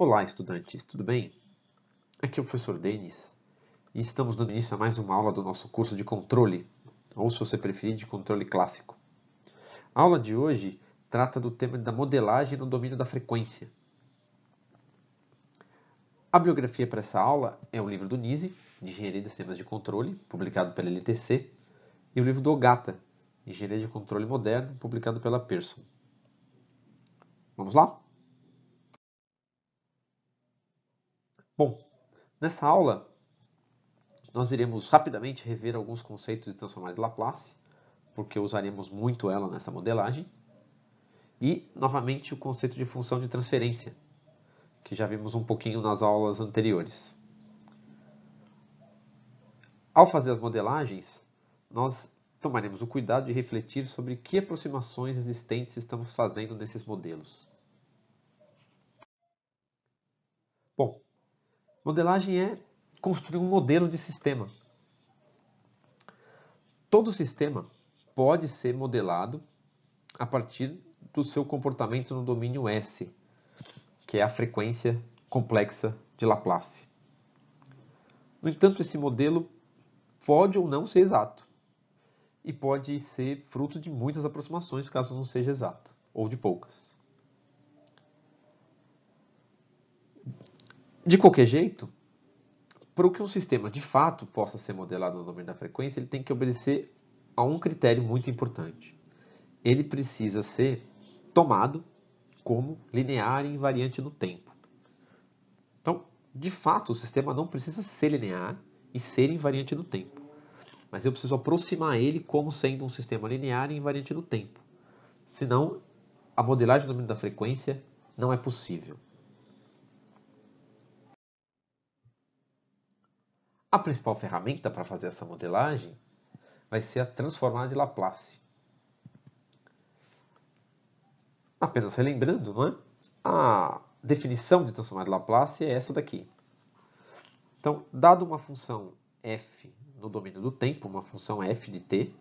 Olá, estudantes, tudo bem? Aqui é o professor Denis e estamos dando início a mais uma aula do nosso curso de controle, ou se você preferir, de controle clássico. A aula de hoje trata do tema da modelagem no domínio da frequência. A biografia para essa aula é o livro do Nise, de Engenharia de Sistemas de Controle, publicado pela LTC, e o livro do Ogata, Engenharia de Controle Moderno, publicado pela Pearson. Vamos lá? Bom, nessa aula nós iremos rapidamente rever alguns conceitos de transformar de Laplace, porque usaremos muito ela nessa modelagem, e novamente o conceito de função de transferência, que já vimos um pouquinho nas aulas anteriores. Ao fazer as modelagens, nós tomaremos o cuidado de refletir sobre que aproximações existentes estamos fazendo nesses modelos. Modelagem é construir um modelo de sistema. Todo sistema pode ser modelado a partir do seu comportamento no domínio S, que é a frequência complexa de Laplace. No entanto, esse modelo pode ou não ser exato e pode ser fruto de muitas aproximações, caso não seja exato, ou de poucas. De qualquer jeito, para que um sistema de fato possa ser modelado no domínio da frequência, ele tem que obedecer a um critério muito importante. Ele precisa ser tomado como linear e invariante no tempo. Então, de fato, o sistema não precisa ser linear e ser invariante no tempo. Mas eu preciso aproximar ele como sendo um sistema linear e invariante no tempo. Senão, a modelagem do domínio da frequência não é possível. A principal ferramenta para fazer essa modelagem vai ser a transformada de Laplace. Apenas relembrando, né? a definição de transformada de Laplace é essa daqui. Então, dado uma função f no domínio do tempo, uma função f de t,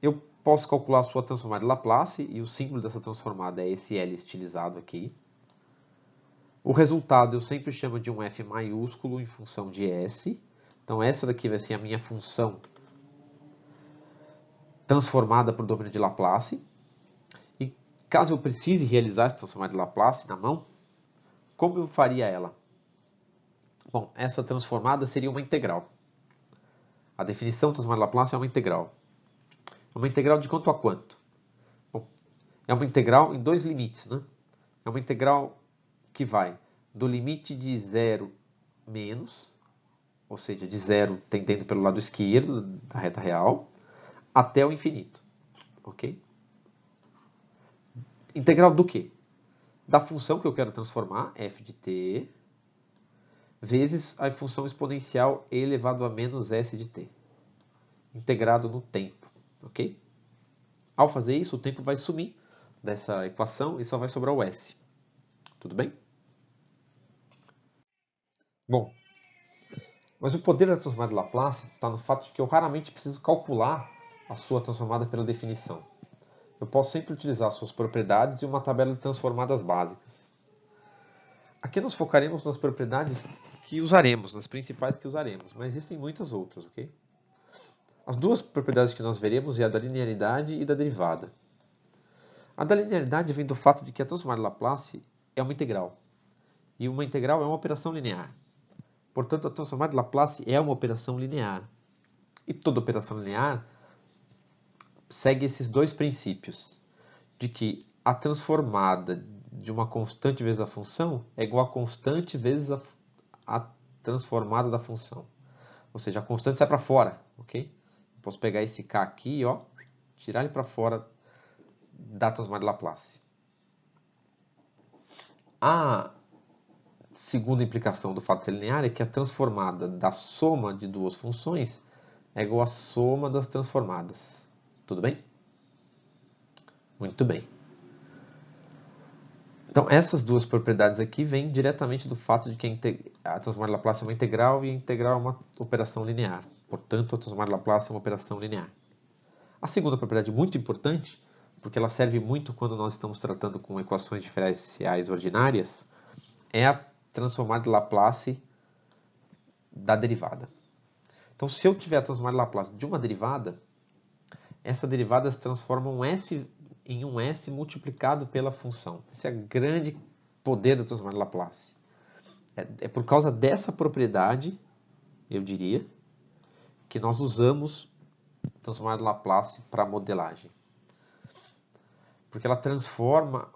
eu posso calcular a sua transformada de Laplace, e o símbolo dessa transformada é esse L estilizado aqui. O resultado eu sempre chamo de um f maiúsculo em função de s. Então, essa daqui vai ser a minha função transformada para o domínio de Laplace. E caso eu precise realizar essa transformada de Laplace na mão, como eu faria ela? Bom, essa transformada seria uma integral. A definição de transformada de Laplace é uma integral. É uma integral de quanto a quanto? Bom, é uma integral em dois limites, né? É uma integral que vai do limite de zero menos, ou seja, de zero tendendo pelo lado esquerdo da reta real, até o infinito. Ok? Integral do quê? Da função que eu quero transformar, f de t, vezes a função exponencial e elevado a menos s de t, integrado no tempo. Ok? Ao fazer isso, o tempo vai sumir dessa equação e só vai sobrar o s. Tudo bem? Bom, mas o poder da transformada de Laplace está no fato de que eu raramente preciso calcular a sua transformada pela definição. Eu posso sempre utilizar suas propriedades e uma tabela de transformadas básicas. Aqui nos focaremos nas propriedades que usaremos, nas principais que usaremos, mas existem muitas outras, ok? As duas propriedades que nós veremos é a da linearidade e da derivada. A da linearidade vem do fato de que a transformada de Laplace é uma integral. E uma integral é uma operação linear. Portanto, a transformada de Laplace é uma operação linear. E toda operação linear segue esses dois princípios: de que a transformada de uma constante vezes a função é igual a constante vezes a, a transformada da função. Ou seja, a constante sai para fora, ok? posso pegar esse k aqui, ó, tirar ele para fora da transformada de Laplace. A segunda implicação do fato de ser linear é que a transformada da soma de duas funções é igual à soma das transformadas. Tudo bem? Muito bem. Então, essas duas propriedades aqui vêm diretamente do fato de que a transformada de Laplace é uma integral e a integral é uma operação linear. Portanto, a transformada de Laplace é uma operação linear. A segunda propriedade muito importante porque ela serve muito quando nós estamos tratando com equações diferenciais ordinárias, é a transformada de Laplace da derivada. Então, se eu tiver a transformada de Laplace de uma derivada, essa derivada se transforma um S em um S multiplicado pela função. Esse é o grande poder da transformada de Laplace. É, é, por causa dessa propriedade, eu diria, que nós usamos transformada de Laplace para modelagem porque ela transforma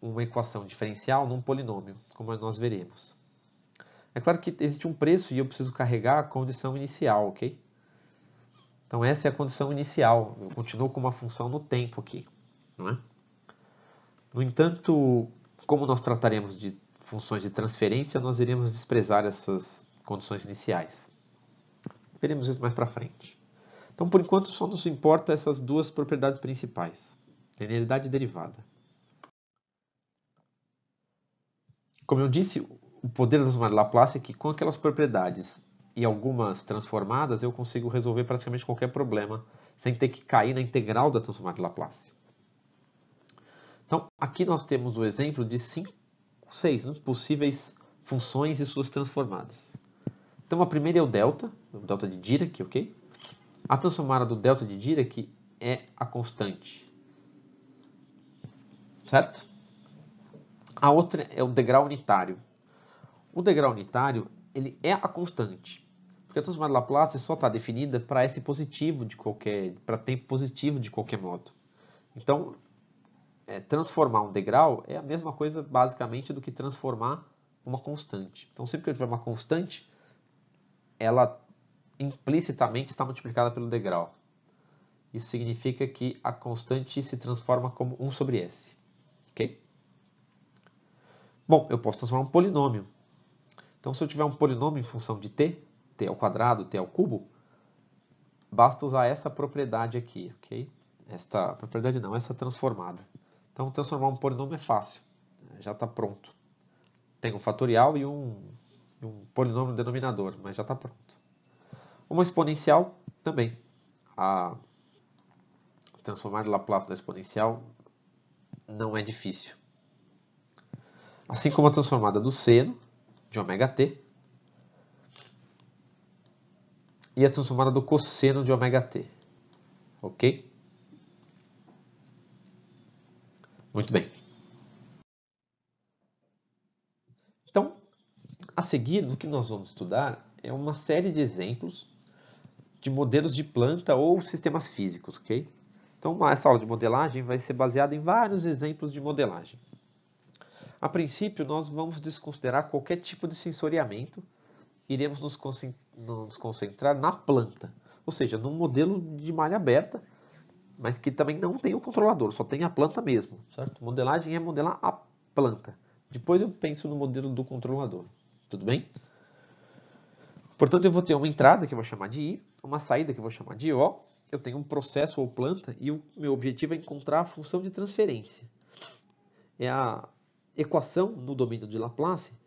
uma equação diferencial num polinômio, como nós veremos. É claro que existe um preço e eu preciso carregar a condição inicial, ok? Então essa é a condição inicial, eu continuo com uma função no tempo aqui, não é? No entanto, como nós trataremos de funções de transferência, nós iremos desprezar essas condições iniciais. Veremos isso mais para frente. Então, por enquanto, só nos importa essas duas propriedades principais linearidade derivada. Como eu disse, o poder da transformada de Laplace é que com aquelas propriedades e algumas transformadas eu consigo resolver praticamente qualquer problema sem ter que cair na integral da transformada de Laplace. Então, aqui nós temos o exemplo de cinco, seis né, possíveis funções e suas transformadas. Então, a primeira é o delta, o delta de Dirac, ok? A transformada do delta de Dirac é a constante certo? A outra é o degrau unitário. O degrau unitário ele é a constante, porque a transformada de Laplace só está definida para S positivo de qualquer, para tempo positivo de qualquer modo. Então, é, transformar um degrau é a mesma coisa basicamente do que transformar uma constante. Então, sempre que eu tiver uma constante, ela implicitamente está multiplicada pelo degrau. Isso significa que a constante se transforma como 1 sobre S. Bom, eu posso transformar um polinômio. Então, se eu tiver um polinômio em função de t, t ao quadrado, t ao cubo, basta usar essa propriedade aqui, ok? Esta propriedade não, essa transformada. Então, transformar um polinômio é fácil, já está pronto. Tem um fatorial e um, um polinômio denominador, mas já está pronto. Uma exponencial também. A transformar de Laplace da exponencial não é difícil. Assim como a transformada do seno de ômega t e a transformada do cosseno de ômega t. Ok? Muito bem. Então, a seguir, o que nós vamos estudar é uma série de exemplos de modelos de planta ou sistemas físicos, ok? Então, essa aula de modelagem vai ser baseada em vários exemplos de modelagem. A princípio, nós vamos desconsiderar qualquer tipo de sensoriamento, iremos nos concentrar na planta, ou seja, num modelo de malha aberta, mas que também não tem o controlador, só tem a planta mesmo, certo? Modelagem é modelar a planta. Depois eu penso no modelo do controlador, tudo bem? Portanto, eu vou ter uma entrada que eu vou chamar de I, uma saída que eu vou chamar de O, eu tenho um processo ou planta e o meu objetivo é encontrar a função de transferência. É a equação no domínio de Laplace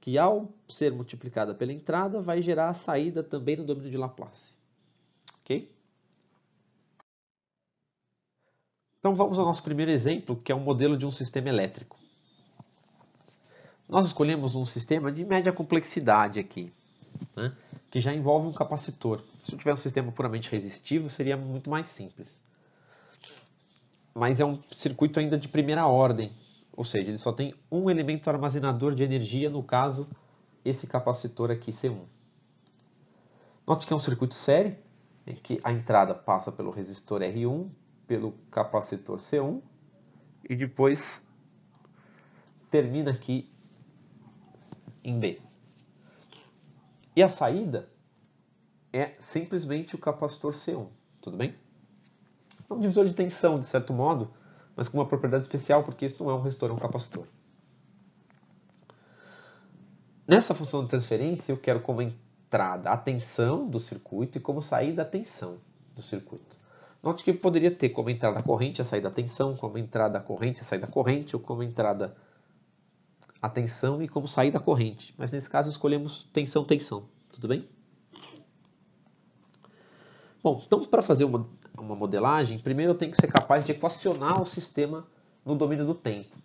que, ao ser multiplicada pela entrada, vai gerar a saída também no domínio de Laplace. Ok? Então vamos ao nosso primeiro exemplo, que é um modelo de um sistema elétrico. Nós escolhemos um sistema de média complexidade aqui né, que já envolve um capacitor. Se eu tiver um sistema puramente resistivo, seria muito mais simples. Mas é um circuito ainda de primeira ordem, ou seja, ele só tem um elemento armazenador de energia, no caso, esse capacitor aqui C1. Note que é um circuito série, em que a entrada passa pelo resistor R1, pelo capacitor C1 e depois termina aqui em B. E a saída é simplesmente o capacitor C1, tudo bem? É um divisor de tensão, de certo modo, mas com uma propriedade especial, porque isso não é um resistor, é um capacitor. Nessa função de transferência, eu quero como entrada a tensão do circuito e como saída a tensão do circuito. Note que eu poderia ter como entrada a corrente, a saída a tensão, como entrada a corrente, a saída a corrente, ou como entrada a tensão e como sair da corrente. Mas nesse caso escolhemos tensão, tensão. Tudo bem? Bom, então para fazer uma, uma modelagem, primeiro eu tenho que ser capaz de equacionar o sistema no domínio do tempo.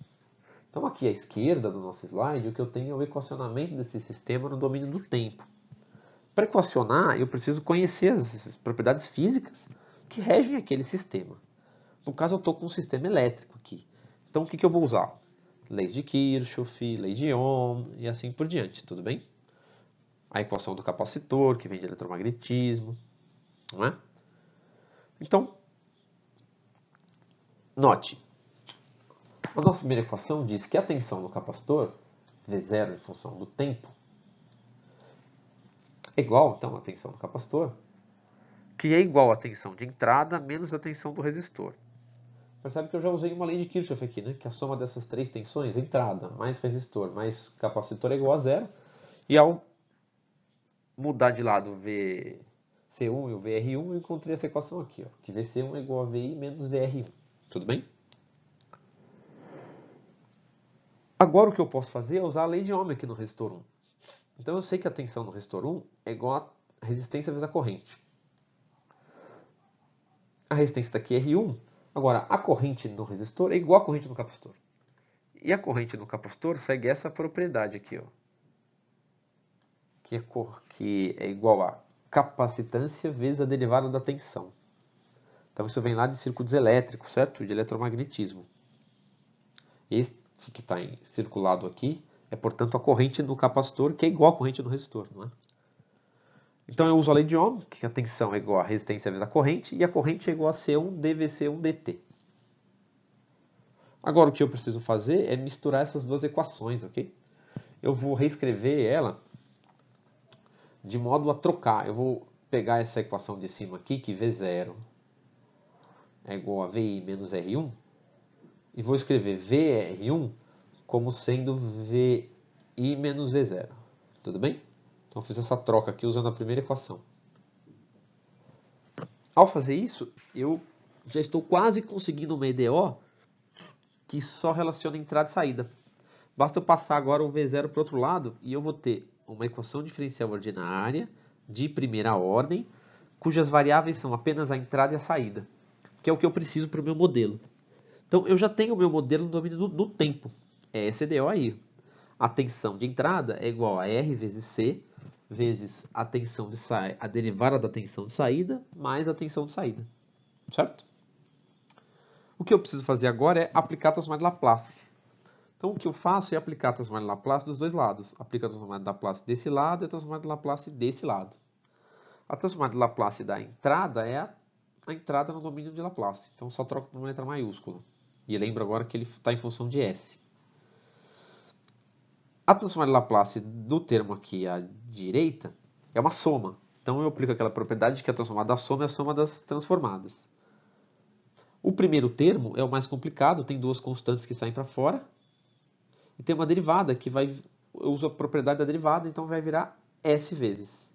Então aqui à esquerda do nosso slide, o que eu tenho é o equacionamento desse sistema no domínio do tempo. Para equacionar, eu preciso conhecer as propriedades físicas que regem aquele sistema. No caso, eu estou com um sistema elétrico aqui. Então o que, que eu vou usar? leis de Kirchhoff, lei de Ohm e assim por diante, tudo bem? A equação do capacitor, que vem de eletromagnetismo, não é? Então, note, a nossa primeira equação diz que a tensão do capacitor, V0 em função do tempo, é igual, então, a tensão do capacitor, que é igual à tensão de entrada menos a tensão do resistor. Percebe que eu já usei uma lei de Kirchhoff aqui, né? que a soma dessas três tensões, entrada, mais resistor, mais capacitor é igual a zero. E ao mudar de lado o VC1 e o VR1, eu encontrei essa equação aqui, ó, que VC1 é igual a VI menos VR1. Tudo bem? Agora o que eu posso fazer é usar a lei de Ohm aqui no resistor 1. Então eu sei que a tensão no resistor 1 é igual a resistência vezes a corrente. A resistência daqui é R1 Agora, a corrente no resistor é igual à corrente no capacitor. E a corrente no capacitor segue essa propriedade aqui, ó. Que é, cor, que é igual a capacitância vezes a derivada da tensão. Então isso vem lá de circuitos elétricos, certo? De eletromagnetismo. Este que está circulado aqui é, portanto, a corrente no capacitor, que é igual à corrente no resistor, não é? Então eu uso a lei de Ohm, que a tensão é igual a resistência vezes a corrente, e a corrente é igual a C1 dvc 1 dt. Agora o que eu preciso fazer é misturar essas duas equações, ok? Eu vou reescrever ela de modo a trocar. Eu vou pegar essa equação de cima aqui, que V0 é igual a VI menos R1, e vou escrever VR1 como sendo VI menos V0, tudo bem? Então fiz essa troca aqui usando a primeira equação. Ao fazer isso, eu já estou quase conseguindo uma EDO que só relaciona entrada e saída. Basta eu passar agora o V0 para o outro lado e eu vou ter uma equação diferencial ordinária de primeira ordem, cujas variáveis são apenas a entrada e a saída, que é o que eu preciso para o meu modelo. Então eu já tenho o meu modelo no domínio do, do tempo, é essa EDO aí. A tensão de entrada é igual a R vezes C vezes a tensão de saída, a derivada da tensão de saída, mais a tensão de saída, certo? O que eu preciso fazer agora é aplicar a transformada de Laplace. Então, o que eu faço é aplicar a transformada de Laplace dos dois lados. Aplica a transformada de Laplace desse lado e a transformada de Laplace desse lado. A transformada de Laplace da entrada é a, a entrada no domínio de Laplace. Então, só troco por uma letra maiúscula. E lembra agora que ele está em função de S. A transformada de Laplace do termo aqui à direita é uma soma. Então eu aplico aquela propriedade de que é a transformada da soma é a soma das transformadas. O primeiro termo é o mais complicado, tem duas constantes que saem para fora. E tem uma derivada que vai. Eu uso a propriedade da derivada, então vai virar S vezes.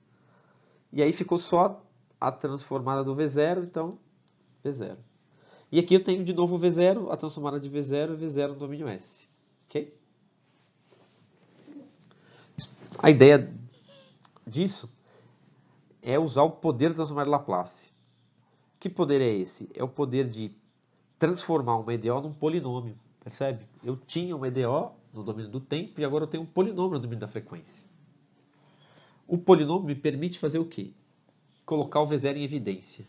E aí ficou só a transformada do V0, então V0. E aqui eu tenho de novo o V0, a transformada de V0 e V0 no domínio S. ok? A ideia disso é usar o poder de Laplace. Que poder é esse? É o poder de transformar uma EDO num polinômio, percebe? Eu tinha uma EDO no domínio do tempo e agora eu tenho um polinômio no domínio da frequência. O polinômio me permite fazer o quê? Colocar o V0 em evidência.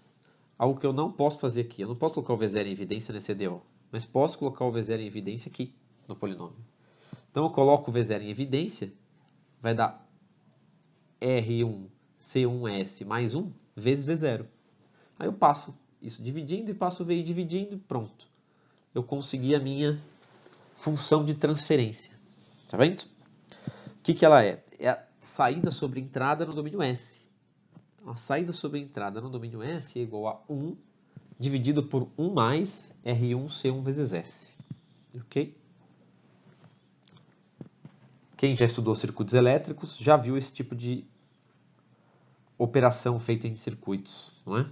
Algo que eu não posso fazer aqui. Eu não posso colocar o V0 em evidência nesse EDO, mas posso colocar o V0 em evidência aqui, no polinômio. Então eu coloco o V0 em evidência vai dar R1, C1S mais 1 vezes V0. Aí eu passo isso dividindo e passo V VI dividindo, pronto. Eu consegui a minha função de transferência. Tá vendo? O que, que ela é? É a saída sobre entrada no domínio S. A saída sobre entrada no domínio S é igual a 1 dividido por 1 mais R1C1 vezes S. Ok? Quem já estudou circuitos elétricos já viu esse tipo de operação feita em circuitos, não é?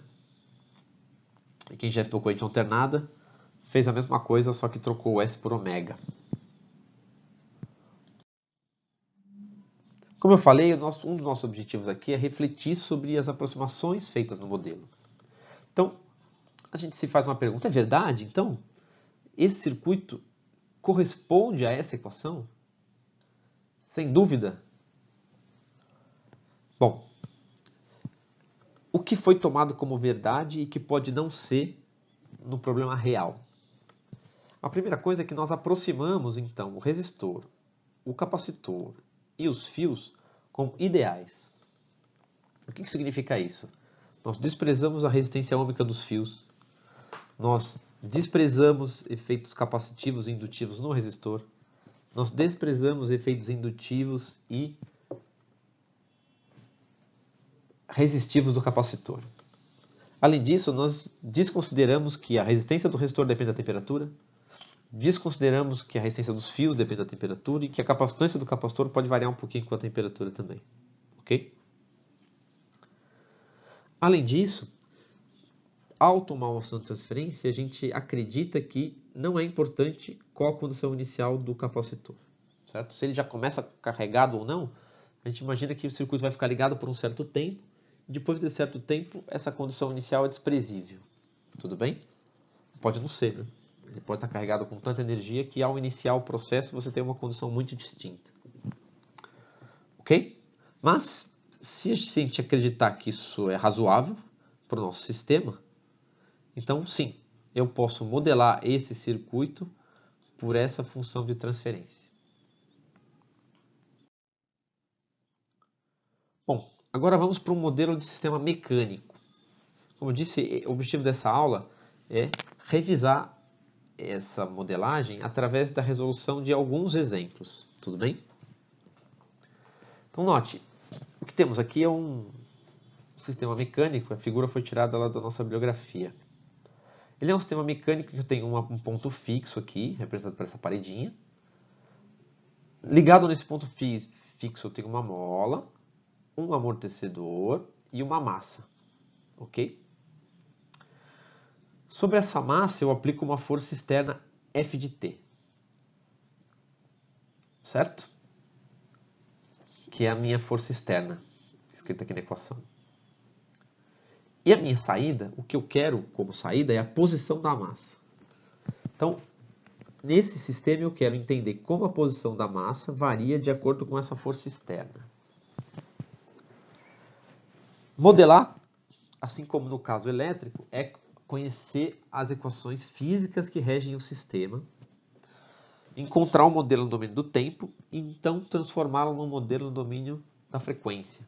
E quem já estudou corrente alternada fez a mesma coisa, só que trocou o S por ômega. Como eu falei, um dos nossos objetivos aqui é refletir sobre as aproximações feitas no modelo. Então, a gente se faz uma pergunta: é verdade? Então, esse circuito corresponde a essa equação? Sem dúvida. Bom, o que foi tomado como verdade e que pode não ser no problema real? A primeira coisa é que nós aproximamos então o resistor, o capacitor e os fios como ideais. O que significa isso? Nós desprezamos a resistência ômica dos fios, nós desprezamos efeitos capacitivos e indutivos no resistor, nós desprezamos efeitos indutivos e resistivos do capacitor. Além disso, nós desconsideramos que a resistência do resistor depende da temperatura, desconsideramos que a resistência dos fios depende da temperatura e que a capacitância do capacitor pode variar um pouquinho com a temperatura também. Ok? Além disso, ao tomar uma opção de transferência, a gente acredita que não é importante qual a condição inicial do capacitor, certo? Se ele já começa carregado ou não, a gente imagina que o circuito vai ficar ligado por um certo tempo, depois de certo tempo, essa condição inicial é desprezível, tudo bem? Pode não ser, né? Ele pode estar carregado com tanta energia que ao iniciar o processo você tem uma condição muito distinta, ok? Mas, se a gente acreditar que isso é razoável para o nosso sistema, então sim, eu posso modelar esse circuito por essa função de transferência. Bom, agora vamos para um modelo de sistema mecânico. Como eu disse, o objetivo dessa aula é revisar essa modelagem através da resolução de alguns exemplos, tudo bem? Então note, o que temos aqui é um sistema mecânico, a figura foi tirada lá da nossa bibliografia. Ele é um sistema mecânico que tem um ponto fixo aqui, representado por essa paredinha. Ligado nesse ponto fixo eu tenho uma mola, um amortecedor e uma massa, ok? Sobre essa massa eu aplico uma força externa F de T, certo? Que é a minha força externa, escrita aqui na equação. E a minha saída, o que eu quero como saída é a posição da massa. Então, nesse sistema eu quero entender como a posição da massa varia de acordo com essa força externa. Modelar, assim como no caso elétrico, é conhecer as equações físicas que regem o sistema, encontrar o um modelo no domínio do tempo e então transformá-lo num modelo no domínio da frequência.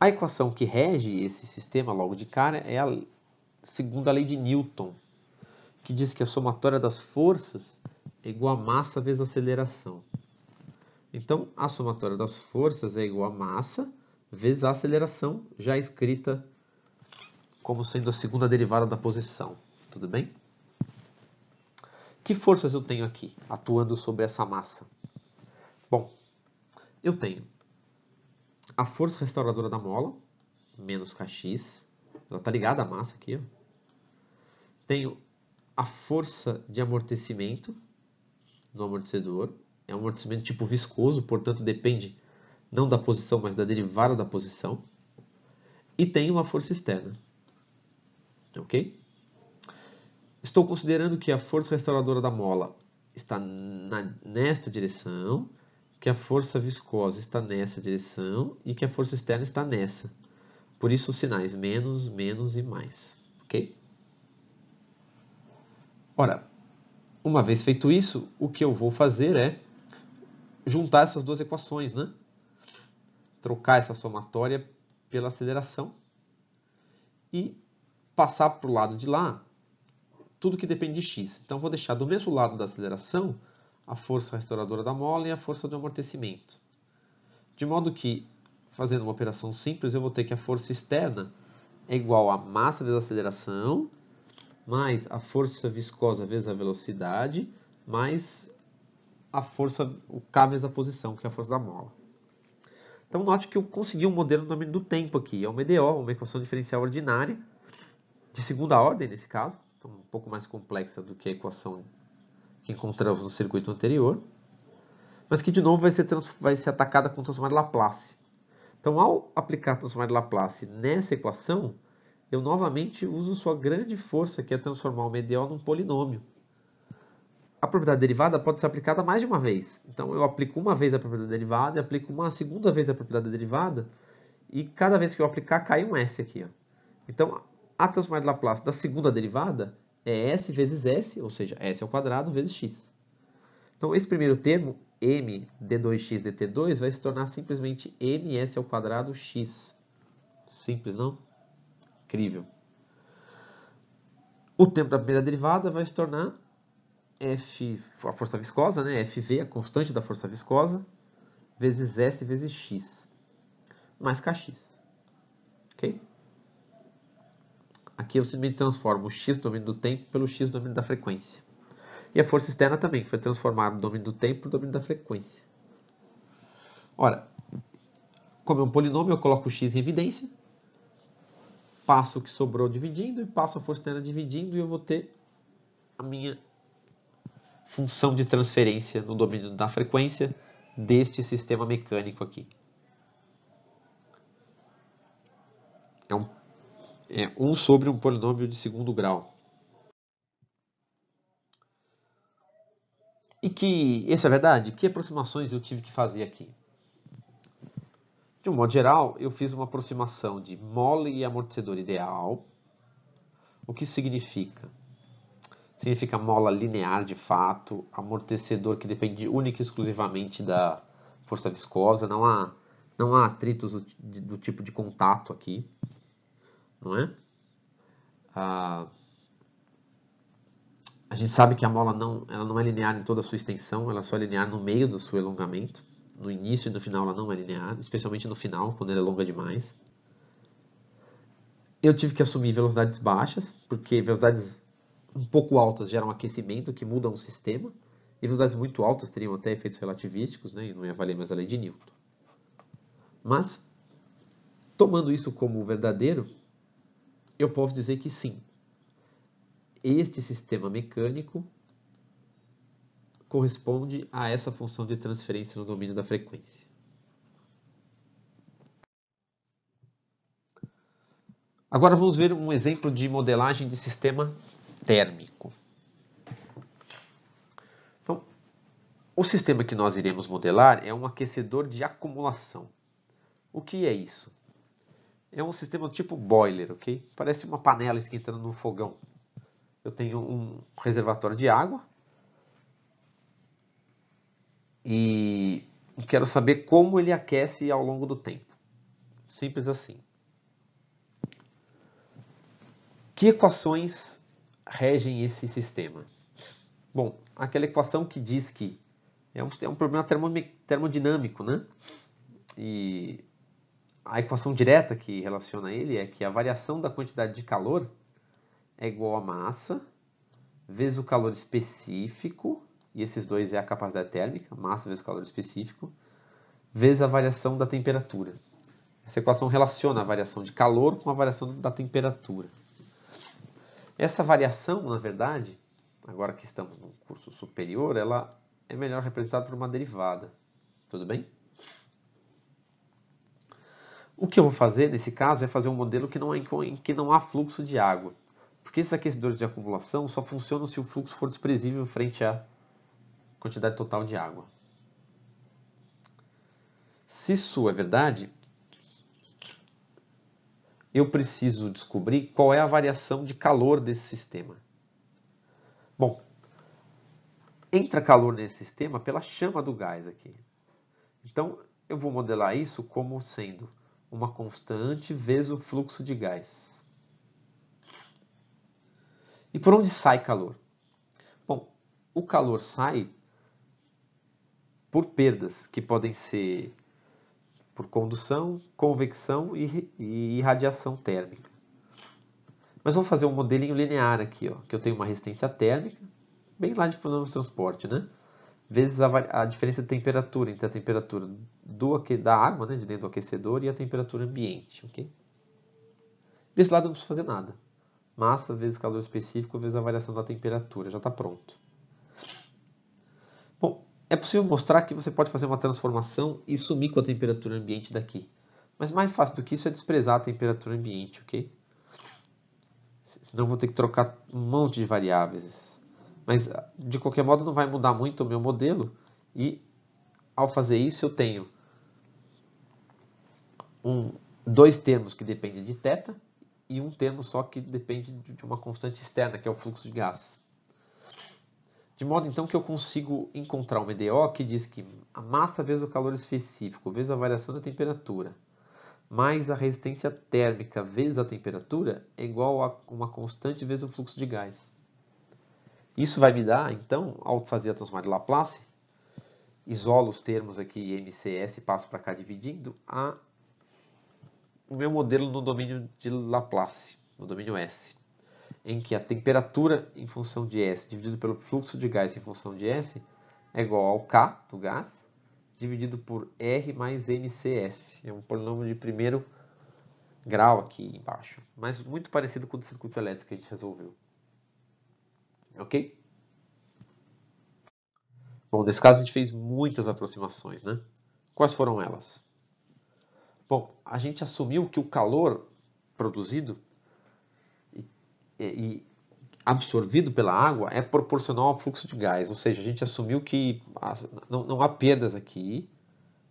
A equação que rege esse sistema logo de cara é a segunda lei de Newton, que diz que a somatória das forças é igual a massa vezes a aceleração. Então, a somatória das forças é igual a massa vezes a aceleração, já escrita como sendo a segunda derivada da posição. Tudo bem? Que forças eu tenho aqui atuando sobre essa massa? Bom, eu tenho a força restauradora da mola, menos Kx, ela está ligada à massa aqui. Ó. Tenho a força de amortecimento do amortecedor, é um amortecimento tipo viscoso, portanto depende não da posição, mas da derivada da posição. E tenho uma força externa. Ok? Estou considerando que a força restauradora da mola está na, nesta direção que a força viscosa está nessa direção e que a força externa está nessa. Por isso os sinais menos, menos e mais, ok? Ora, uma vez feito isso, o que eu vou fazer é juntar essas duas equações, né? Trocar essa somatória pela aceleração e passar para o lado de lá tudo que depende de x. Então, vou deixar do mesmo lado da aceleração a força restauradora da mola e a força de amortecimento. De modo que, fazendo uma operação simples, eu vou ter que a força externa é igual a massa vezes a aceleração, mais a força viscosa vezes a velocidade, mais a força, o K vezes a posição, que é a força da mola. Então, note que eu consegui um modelo no domínio do tempo aqui. É uma EDO, uma equação diferencial ordinária, de segunda ordem nesse caso, então, um pouco mais complexa do que a equação que encontramos no circuito anterior, mas que de novo vai ser, vai ser atacada com o de Laplace. Então, ao aplicar a transformada Laplace nessa equação, eu novamente uso sua grande força, que é transformar o medial num polinômio. A propriedade derivada pode ser aplicada mais de uma vez. Então, eu aplico uma vez a propriedade derivada, aplico uma segunda vez a propriedade derivada, e cada vez que eu aplicar, cai um S aqui. Ó. Então, a transformada Laplace da segunda derivada é S vezes S, ou seja, S ao quadrado vezes X. Então, esse primeiro termo, m d2x dt2, vai se tornar simplesmente ms ao quadrado x. Simples, não? Incrível. O tempo da primeira derivada vai se tornar f, a força viscosa, né? fv, a constante da força viscosa, vezes s vezes x, mais kx. Ok? Aqui eu simplesmente transformo o x do domínio do tempo pelo x do domínio da frequência. E a força externa também foi transformada do domínio do tempo para o domínio da frequência. Ora, como é um polinômio, eu coloco o x em evidência, passo o que sobrou dividindo e passo a força externa dividindo e eu vou ter a minha função de transferência no domínio da frequência deste sistema mecânico aqui. É um é 1 sobre um polinômio de segundo grau. E que, isso é verdade, que aproximações eu tive que fazer aqui? De um modo geral, eu fiz uma aproximação de mole e amortecedor ideal. O que significa? Significa mola linear de fato, amortecedor que depende única e exclusivamente da força viscosa, não há, não há atritos do, do tipo de contato aqui não é? Ah, a gente sabe que a mola não, ela não é linear em toda a sua extensão, ela é só é linear no meio do seu alongamento. No início e no final ela não é linear, especialmente no final, quando ela é longa demais. Eu tive que assumir velocidades baixas, porque velocidades um pouco altas geram aquecimento que muda o sistema, e velocidades muito altas teriam até efeitos relativísticos, né, e não ia valer mais a lei de Newton. Mas, tomando isso como verdadeiro, eu posso dizer que sim. Este sistema mecânico corresponde a essa função de transferência no domínio da frequência. Agora vamos ver um exemplo de modelagem de sistema térmico. Então, o sistema que nós iremos modelar é um aquecedor de acumulação. O que é isso? É um sistema tipo boiler, ok? Parece uma panela esquentando no fogão. Eu tenho um reservatório de água e quero saber como ele aquece ao longo do tempo. Simples assim. Que equações regem esse sistema? Bom, aquela equação que diz que é um, é um problema termodinâmico, né? E a equação direta que relaciona ele é que a variação da quantidade de calor é igual a massa vezes o calor específico, e esses dois é a capacidade térmica, massa vezes calor específico, vezes a variação da temperatura. Essa equação relaciona a variação de calor com a variação da temperatura. Essa variação, na verdade, agora que estamos no curso superior, ela é melhor representada por uma derivada. Tudo bem? O que eu vou fazer nesse caso é fazer um modelo que não, é, em que não há fluxo de água, porque esses aquecedores de acumulação só funcionam se o fluxo for desprezível frente à quantidade total de água. Se isso é verdade, eu preciso descobrir qual é a variação de calor desse sistema. Bom, entra calor nesse sistema pela chama do gás aqui. Então, eu vou modelar isso como sendo uma constante vezes o fluxo de gás. E por onde sai calor? Bom, o calor sai por perdas que podem ser por condução, convecção e, irradiação térmica. Mas vamos fazer um modelinho linear aqui, ó, que eu tenho uma resistência térmica, bem lá de fundo de transporte, né? vezes a, a, diferença de temperatura entre a temperatura do, da água, né, de dentro do aquecedor, e a temperatura ambiente. Okay? Desse lado não preciso fazer nada. Massa vezes calor específico vezes a variação da temperatura, já está pronto. Bom, é possível mostrar que você pode fazer uma transformação e sumir com a temperatura ambiente daqui. Mas mais fácil do que isso é desprezar a temperatura ambiente, ok? Senão vou ter que trocar um monte de variáveis mas de qualquer modo não vai mudar muito o meu modelo e ao fazer isso eu tenho um, dois termos que dependem de θ e um termo só que depende de uma constante externa, que é o fluxo de gás De modo então que eu consigo encontrar um EDO que diz que a massa vezes o calor específico vezes a variação da temperatura mais a resistência térmica vezes a temperatura é igual a uma constante vezes o fluxo de gás. Isso vai me dar, então, ao fazer a transformada de Laplace, isolo os termos aqui MCS e passo para cá dividindo, a, o meu modelo no domínio de Laplace, no domínio S, em que a temperatura em função de S dividido pelo fluxo de gás em função de S é igual ao K do gás dividido por R mais MCS. É um polinômio de primeiro grau aqui embaixo, mas muito parecido com o do circuito elétrico que a gente resolveu ok? Bom, nesse caso a gente fez muitas aproximações, né? Quais foram elas? Bom, a gente assumiu que o calor produzido e, absorvido pela água é proporcional ao fluxo de gás, ou seja, a gente assumiu que não há perdas aqui,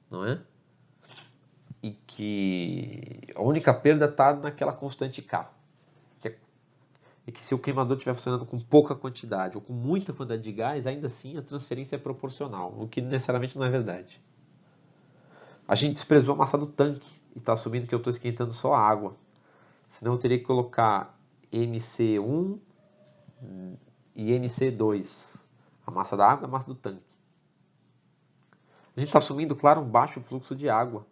não é? E que a única perda está naquela constante K é que se o queimador estiver funcionando com pouca quantidade ou com muita quantidade de gás, ainda assim a transferência é proporcional, o que necessariamente não é verdade. A gente desprezou a massa do tanque e está assumindo que eu estou esquentando só a água. Senão eu teria que colocar MC1 e MC2, a massa da água e a massa do tanque. A gente está assumindo, claro, um baixo fluxo de água,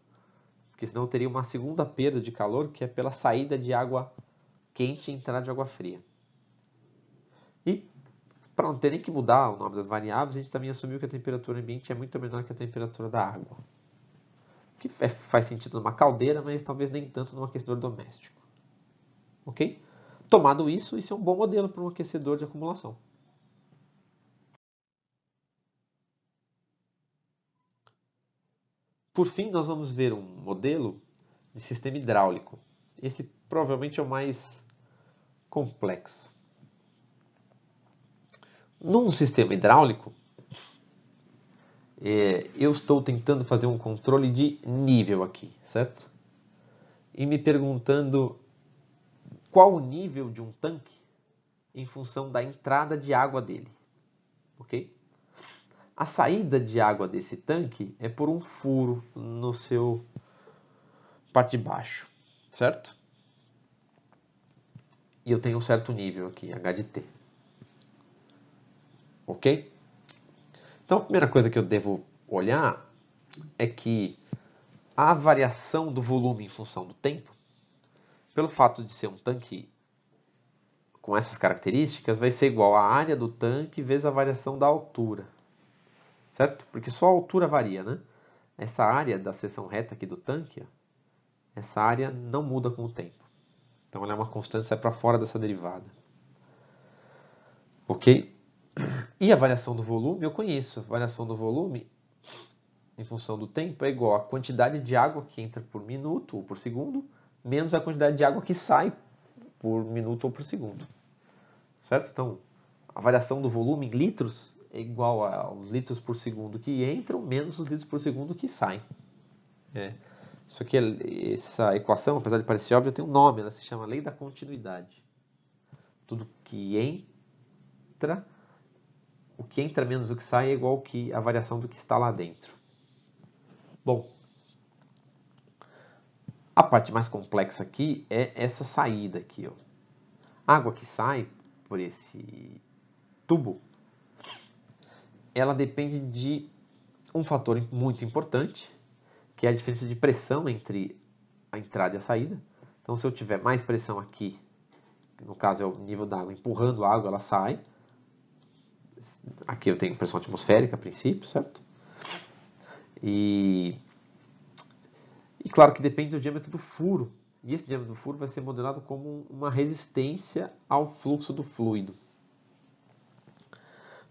porque senão eu teria uma segunda perda de calor que é pela saída de água quente e entrar de água fria. E para não ter nem que mudar o nome das variáveis, a gente também assumiu que a temperatura ambiente é muito menor que a temperatura da água. O que é, faz sentido numa caldeira, mas talvez nem tanto num aquecedor doméstico. Ok? Tomado isso, isso é um bom modelo para um aquecedor de acumulação. Por fim, nós vamos ver um modelo de sistema hidráulico. Esse provavelmente é o mais complexo. Num sistema hidráulico, é, eu estou tentando fazer um controle de nível aqui, certo? E me perguntando qual o nível de um tanque em função da entrada de água dele, ok? A saída de água desse tanque é por um furo no seu parte de baixo, certo? e eu tenho um certo nível aqui, H de T. Ok? Então, a primeira coisa que eu devo olhar é que a variação do volume em função do tempo, pelo fato de ser um tanque com essas características, vai ser igual à área do tanque vezes a variação da altura. Certo? Porque só a altura varia, né? Essa área da seção reta aqui do tanque, essa área não muda com o tempo. Então ela é uma constante, sai para fora dessa derivada. Ok? E a variação do volume, eu conheço. A variação do volume, em função do tempo, é igual à quantidade de água que entra por minuto ou por segundo, menos a quantidade de água que sai por minuto ou por segundo. Certo? Então, a variação do volume em litros é igual aos litros por segundo que entram, menos os litros por segundo que saem. É. Só que essa equação, apesar de parecer óbvia, tem um nome, ela se chama lei da continuidade. Tudo que entra, o que entra menos o que sai é igual que a variação do que está lá dentro. Bom, a parte mais complexa aqui é essa saída aqui. Ó. A água que sai por esse tubo, ela depende de um fator muito importante, que é a diferença de pressão entre a entrada e a saída. Então, se eu tiver mais pressão aqui, no caso é o nível da água empurrando a água, ela sai. Aqui eu tenho pressão atmosférica a princípio, certo? E, e claro que depende do diâmetro do furo. E esse diâmetro do furo vai ser modelado como uma resistência ao fluxo do fluido.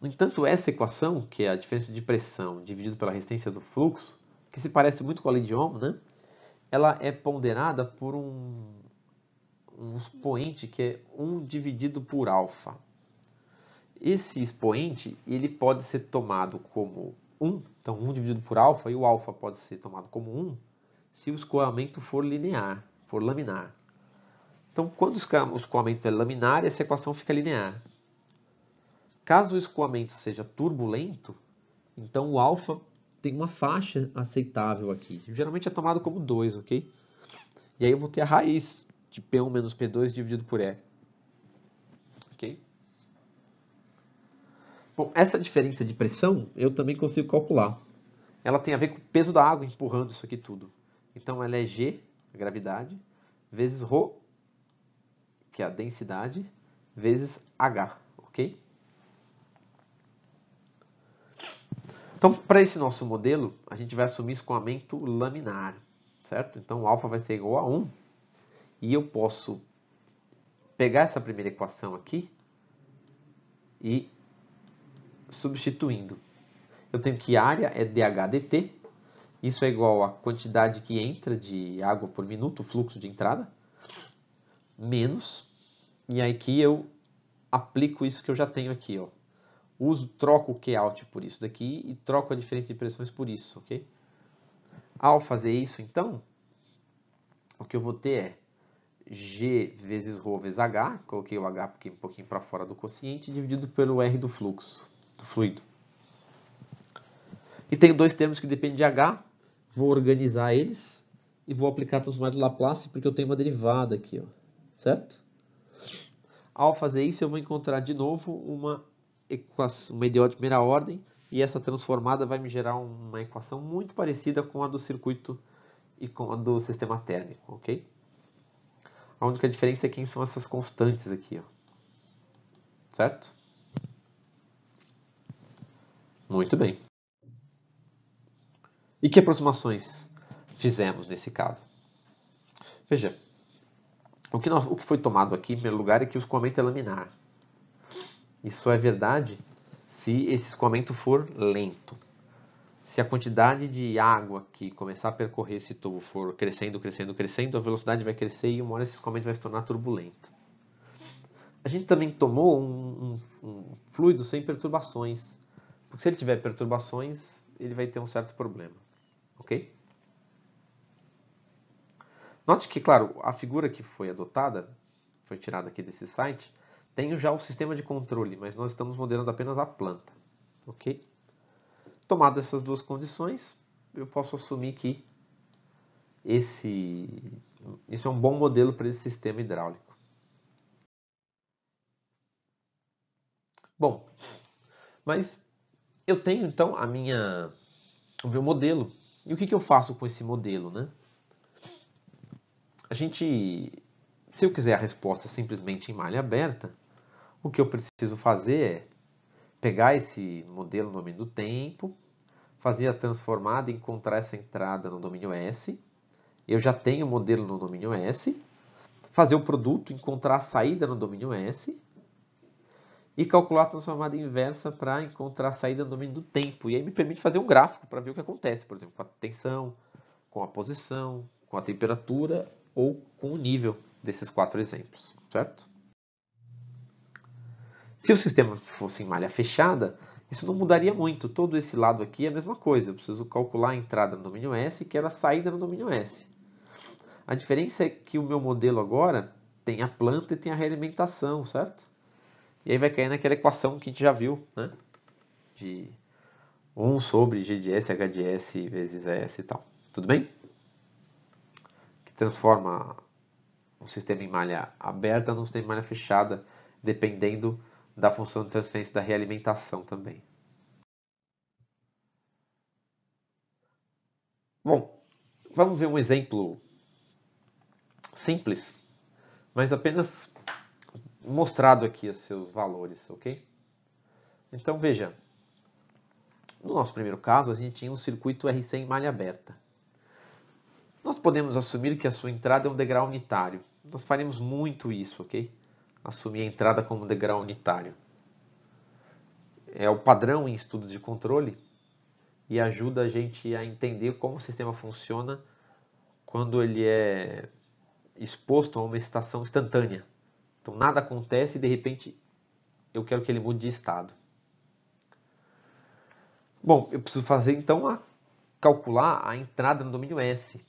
No entanto, essa equação, que é a diferença de pressão dividido pela resistência do fluxo, que se parece muito com a lei de Ohm, né? ela é ponderada por um, um expoente que é 1 dividido por alfa. Esse expoente ele pode ser tomado como 1, então 1 dividido por alfa, e o alfa pode ser tomado como 1 se o escoamento for linear, for laminar. Então, quando o escoamento é laminar, essa equação fica linear. Caso o escoamento seja turbulento, então o alfa tem uma faixa aceitável aqui. Geralmente é tomado como 2, ok? E aí eu vou ter a raiz de P1 menos P2 dividido por E. Ok? Bom, essa diferença de pressão eu também consigo calcular. Ela tem a ver com o peso da água empurrando isso aqui tudo. Então ela é G, a gravidade, vezes Rho, que é a densidade, vezes H, ok? Então, para esse nosso modelo, a gente vai assumir escoamento laminar, certo? Então, alfa vai ser igual a 1. E eu posso pegar essa primeira equação aqui e substituindo. Eu tenho que área é dHdt, isso é igual à quantidade que entra de água por minuto, o fluxo de entrada, menos, e aí que eu aplico isso que eu já tenho aqui, ó, uso, troco o Kout por isso daqui e troco a diferença de pressões por isso, ok? Ao fazer isso, então, o que eu vou ter é G vezes Rho vezes H, coloquei o H porque um pouquinho para fora do quociente, dividido pelo R do fluxo, do fluido. E tenho dois termos que dependem de H, vou organizar eles e vou aplicar a transformada de Laplace porque eu tenho uma derivada aqui, ó, certo? Ao fazer isso, eu vou encontrar de novo uma equação, uma ideia de primeira ordem e essa transformada vai me gerar uma equação muito parecida com a do circuito e com a do sistema térmico, ok? A única diferença é quem são essas constantes aqui, ó. certo? Muito bem. E que aproximações fizemos nesse caso? Veja, o que, nós, o que foi tomado aqui, em primeiro lugar, é que o escoamento é laminar. Isso só é verdade se esse escoamento for lento. Se a quantidade de água que começar a percorrer esse tubo for crescendo, crescendo, crescendo, a velocidade vai crescer e uma hora esse escoamento vai se tornar turbulento. A gente também tomou um, um, um fluido sem perturbações, porque se ele tiver perturbações, ele vai ter um certo problema, ok? Note que, claro, a figura que foi adotada, foi tirada aqui desse site, tenho já o sistema de controle, mas nós estamos modelando apenas a planta. Ok? Tomado essas duas condições, eu posso assumir que esse, esse é um bom modelo para esse sistema hidráulico. Bom, mas eu tenho então a minha, o meu modelo. E o que, que eu faço com esse modelo, né? A gente, se eu quiser a resposta simplesmente em malha aberta, o que eu preciso fazer é pegar esse modelo no domínio do tempo, fazer a transformada e encontrar essa entrada no domínio S. Eu já tenho o modelo no domínio S. Fazer o produto, encontrar a saída no domínio S. E calcular a transformada inversa para encontrar a saída no domínio do tempo. E aí me permite fazer um gráfico para ver o que acontece, por exemplo, com a tensão, com a posição, com a temperatura ou com o nível desses quatro exemplos, certo? Se o sistema fosse em malha fechada, isso não mudaria muito. Todo esse lado aqui é a mesma coisa. Eu preciso calcular a entrada no domínio S, que era a saída no domínio S. A diferença é que o meu modelo agora tem a planta e tem a realimentação, certo? E aí vai cair naquela equação que a gente já viu, né? De 1 sobre G de S, H de S vezes S e tal. Tudo bem? Que transforma um sistema em malha aberta num sistema em malha fechada, dependendo da função de transferência da realimentação também. Bom, vamos ver um exemplo simples, mas apenas mostrado aqui os seus valores, ok? Então veja, no nosso primeiro caso a gente tinha um circuito RC em malha aberta. Nós podemos assumir que a sua entrada é um degrau unitário. Nós faremos muito isso, ok? assumir a entrada como degrau unitário. É o padrão em estudos de controle e ajuda a gente a entender como o sistema funciona quando ele é exposto a uma excitação instantânea. Então nada acontece e de repente eu quero que ele mude de estado. Bom, eu preciso fazer então a calcular a entrada no domínio S.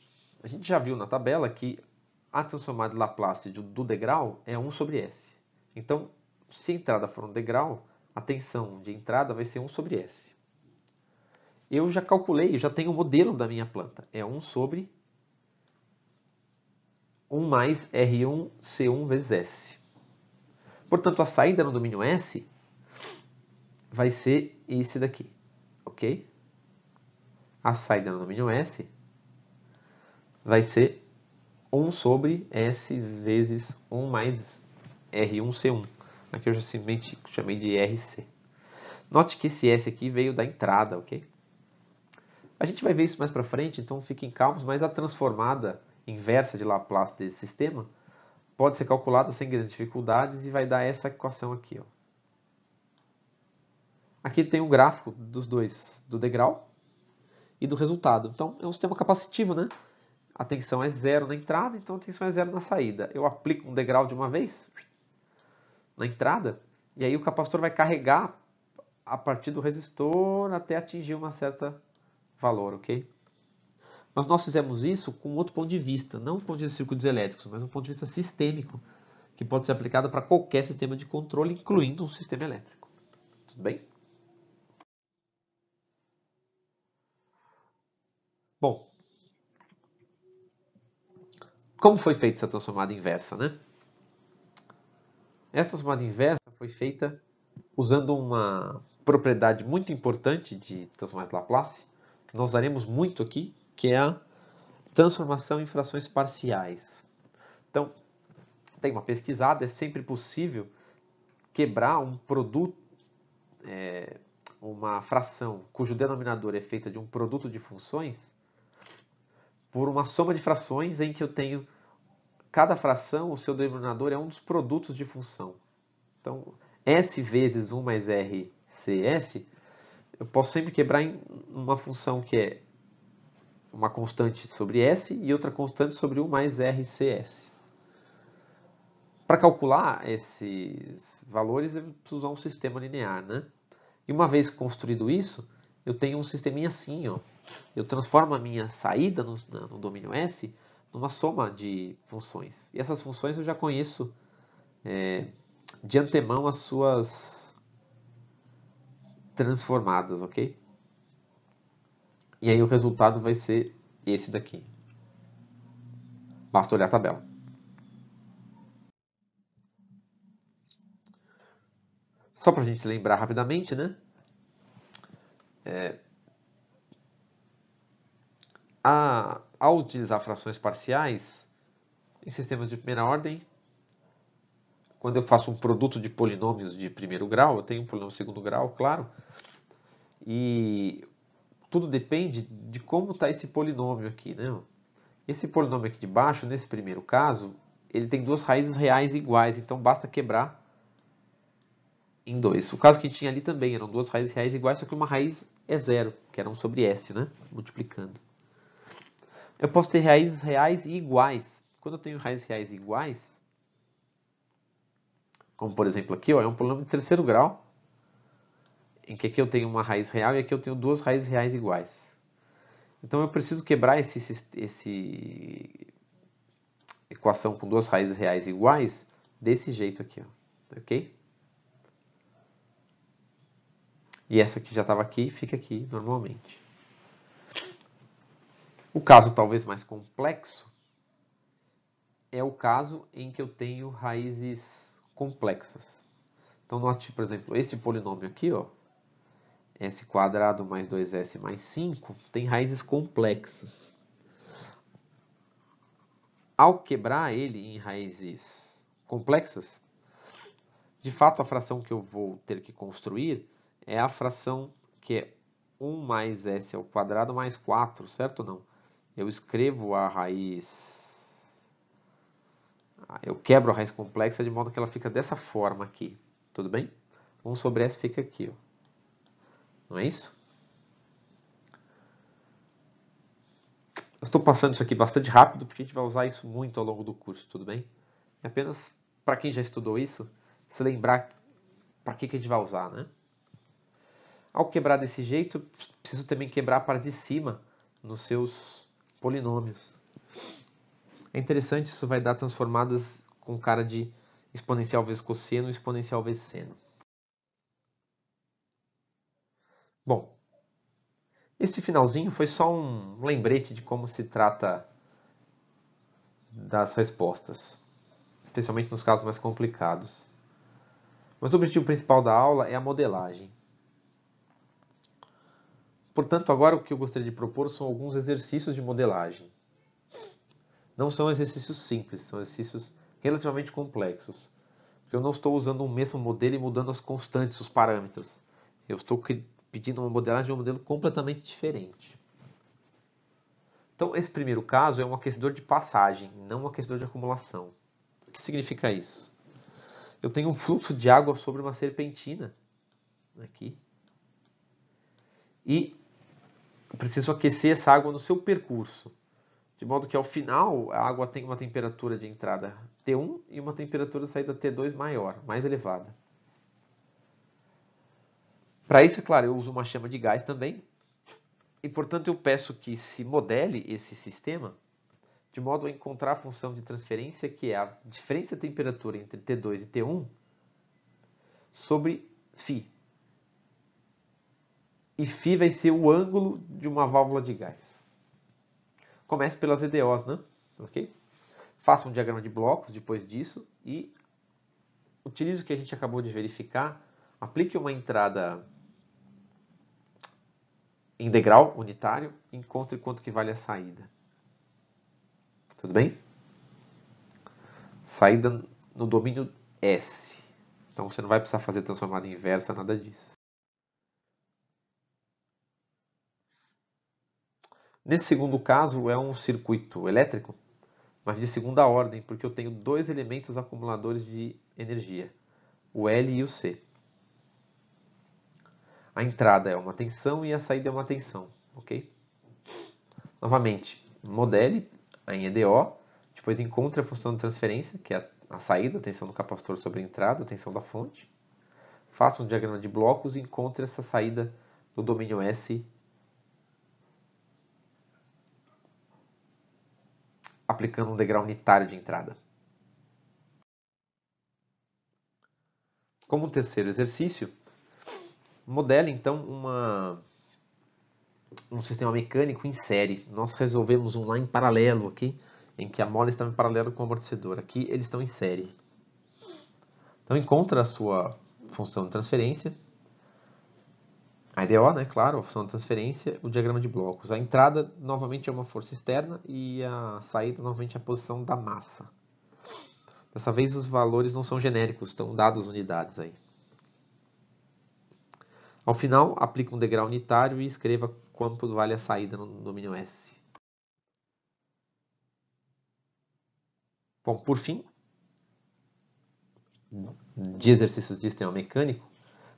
A gente já viu na tabela que a transformada de Laplace do degrau é 1 sobre S. Então, se a entrada for um degrau, a tensão de entrada vai ser 1 sobre S. Eu já calculei, já tenho o um modelo da minha planta. É 1 sobre 1 mais R1 C1 vezes S. Portanto, a saída no domínio S vai ser esse daqui, ok? A saída no domínio S vai ser 1 sobre S vezes 1 mais R1C1. Aqui eu já simplesmente chamei de RC. Note que esse S aqui veio da entrada, ok? A gente vai ver isso mais para frente, então fiquem calmos, mas a transformada inversa de Laplace desse sistema pode ser calculada sem grandes dificuldades e vai dar essa equação aqui. Ó. Aqui tem um gráfico dos dois, do degrau e do resultado. Então é um sistema capacitivo, né? a tensão é zero na entrada, então a tensão é zero na saída. Eu aplico um degrau de uma vez na entrada, e aí o capacitor vai carregar a partir do resistor até atingir uma certa valor, ok? Mas nós fizemos isso com outro ponto de vista, não um ponto de vista de circuitos elétricos, mas um ponto de vista sistêmico, que pode ser aplicado para qualquer sistema de controle, incluindo um sistema elétrico. Tudo bem? Bom, como foi feita essa transformada inversa, né? Essa transformada inversa foi feita usando uma propriedade muito importante de transformada de Laplace, que nós usaremos muito aqui, que é a transformação em frações parciais. Então, tem uma pesquisada, é sempre possível quebrar um produto, é, uma fração cujo denominador é feita de um produto de funções, por uma soma de frações em que eu tenho cada fração, o seu denominador é um dos produtos de função. Então, S vezes 1 mais RCS, eu posso sempre quebrar em uma função que é uma constante sobre S e outra constante sobre 1 mais RCS. Para calcular esses valores, eu preciso usar um sistema linear, né? E uma vez construído isso, eu tenho um sisteminha assim, ó. Eu transformo a minha saída no, no domínio S numa soma de funções. E essas funções eu já conheço é, de antemão as suas transformadas, ok? E aí o resultado vai ser esse daqui. Basta olhar a tabela. Só para a gente lembrar rapidamente, né? É, a, ao utilizar frações parciais, em sistemas de primeira ordem, quando eu faço um produto de polinômios de primeiro grau, eu tenho um polinômio de segundo grau, claro, e tudo depende de como está esse polinômio aqui. Né? Esse polinômio aqui de baixo, nesse primeiro caso, ele tem duas raízes reais iguais, então basta quebrar em dois O caso que tinha ali também eram duas raízes reais iguais, só que uma raiz é zero, que era 1 sobre S, né? multiplicando. Eu posso ter raízes reais iguais. Quando eu tenho raízes reais iguais, como por exemplo aqui, ó, é um problema de terceiro grau, em que aqui eu tenho uma raiz real e aqui eu tenho duas raízes reais iguais. Então eu preciso quebrar esse, esse, esse equação com duas raízes reais iguais desse jeito aqui, ó, ok? E essa que já estava aqui fica aqui normalmente. O caso talvez mais complexo é o caso em que eu tenho raízes complexas. Então, note, por exemplo, esse polinômio aqui, ó, s quadrado mais 2s mais 5, tem raízes complexas. Ao quebrar ele em raízes complexas, de fato a fração que eu vou ter que construir é a fração que é 1 mais s ao quadrado mais 4, certo ou não? eu escrevo a raiz, ah, eu quebro a raiz complexa de modo que ela fica dessa forma aqui, tudo bem? 1 sobre S fica aqui, ó. não é isso? Eu estou passando isso aqui bastante rápido porque a gente vai usar isso muito ao longo do curso, tudo bem? É apenas para quem já estudou isso, se lembrar para que, que a gente vai usar, né? Ao quebrar desse jeito, preciso também quebrar para de cima nos seus polinômios. É interessante, isso vai dar transformadas com cara de exponencial vezes cosseno, exponencial vezes seno. Bom, este finalzinho foi só um lembrete de como se trata das respostas, especialmente nos casos mais complicados. Mas o objetivo principal da aula é a modelagem. Portanto, agora o que eu gostaria de propor são alguns exercícios de modelagem. Não são exercícios simples, são exercícios relativamente complexos. Porque eu não estou usando o um mesmo modelo e mudando as constantes, os parâmetros. Eu estou pedindo uma modelagem de um modelo completamente diferente. Então, esse primeiro caso é um aquecedor de passagem, não um aquecedor de acumulação. O que significa isso? Eu tenho um fluxo de água sobre uma serpentina, aqui, e preciso aquecer essa água no seu percurso, de modo que ao final a água tem uma temperatura de entrada T1 e uma temperatura de saída T2 maior, mais elevada. Para isso, é claro, eu uso uma chama de gás também, e portanto eu peço que se modele esse sistema de modo a encontrar a função de transferência que é a diferença de temperatura entre T2 e T1 sobre φ, e φ vai ser o ângulo de uma válvula de gás. Comece pelas EDOs, né? Ok? Faça um diagrama de blocos depois disso e utilize o que a gente acabou de verificar. Aplique uma entrada em degrau unitário e encontre quanto que vale a saída. Tudo bem? Saída no domínio S. Então você não vai precisar fazer transformada inversa, nada disso. Nesse segundo caso, é um circuito elétrico, mas de segunda ordem, porque eu tenho dois elementos acumuladores de energia, o L e o C. A entrada é uma tensão e a saída é uma tensão, ok? Novamente, modele em EDO, depois encontre a função de transferência, que é a saída, a tensão do capacitor sobre a entrada, a tensão da fonte. Faça um diagrama de blocos e encontre essa saída no domínio S aplicando um degrau unitário de entrada. Como terceiro exercício, modele então uma, um sistema mecânico em série. Nós resolvemos um lá em paralelo aqui, em que a mola está em paralelo com o amortecedor. Aqui eles estão em série. Então encontra a sua função de transferência a IDO, né, claro, a função de transferência, o diagrama de blocos. A entrada, novamente, é uma força externa e a saída, novamente, é a posição da massa. Dessa vez, os valores não são genéricos, estão dados unidades aí. Ao final, aplique um degrau unitário e escreva quanto vale a saída no domínio S. Bom, por fim, de exercícios de sistema mecânico,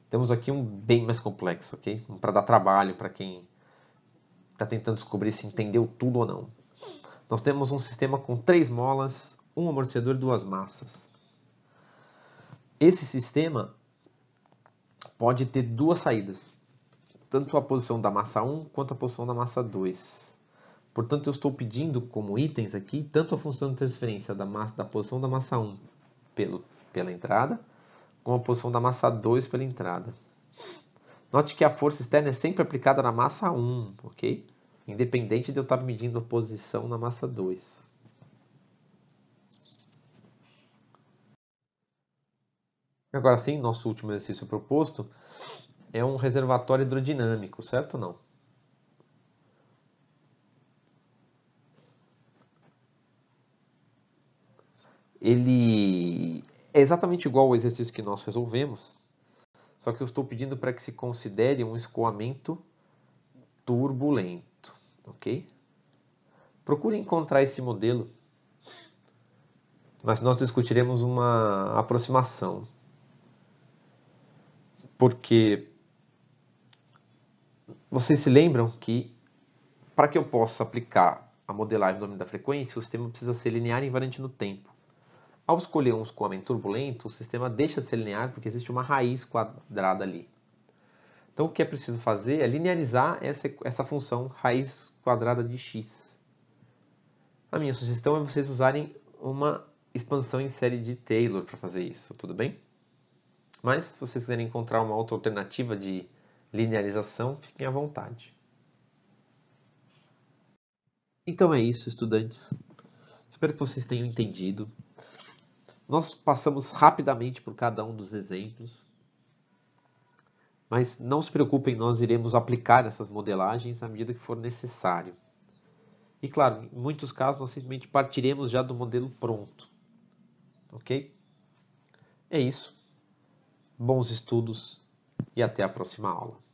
temos aqui um bem mais complexo, ok? Um para dar trabalho para quem está tentando descobrir se entendeu tudo ou não. Nós temos um sistema com três molas, um amortecedor e duas massas. Esse sistema pode ter duas saídas, tanto a posição da massa 1 quanto a posição da massa 2. Portanto, eu estou pedindo como itens aqui tanto a função de transferência da, massa, da posição da massa 1 pelo, pela entrada com a posição da massa 2 pela entrada. Note que a força externa é sempre aplicada na massa 1, ok? Independente de eu estar medindo a posição na massa 2. Agora sim, nosso último exercício proposto é um reservatório hidrodinâmico, certo ou não? Ele é exatamente igual ao exercício que nós resolvemos, só que eu estou pedindo para que se considere um escoamento turbulento, ok? Procure encontrar esse modelo, mas nós discutiremos uma aproximação, porque vocês se lembram que para que eu possa aplicar a modelagem do domínio da frequência, o sistema precisa ser linear e invariante no tempo. Ao escolher um escoamento turbulento, o sistema deixa de ser linear porque existe uma raiz quadrada ali. Então o que é preciso fazer é linearizar essa, essa função raiz quadrada de x. A minha sugestão é vocês usarem uma expansão em série de Taylor para fazer isso, tudo bem? Mas se vocês quiserem encontrar uma outra alternativa de linearização, fiquem à vontade. Então é isso, estudantes. Espero que vocês tenham entendido. Nós passamos rapidamente por cada um dos exemplos, mas não se preocupem, nós iremos aplicar essas modelagens à medida que for necessário. E claro, em muitos casos nós simplesmente partiremos já do modelo pronto. Ok? É isso. Bons estudos e até a próxima aula.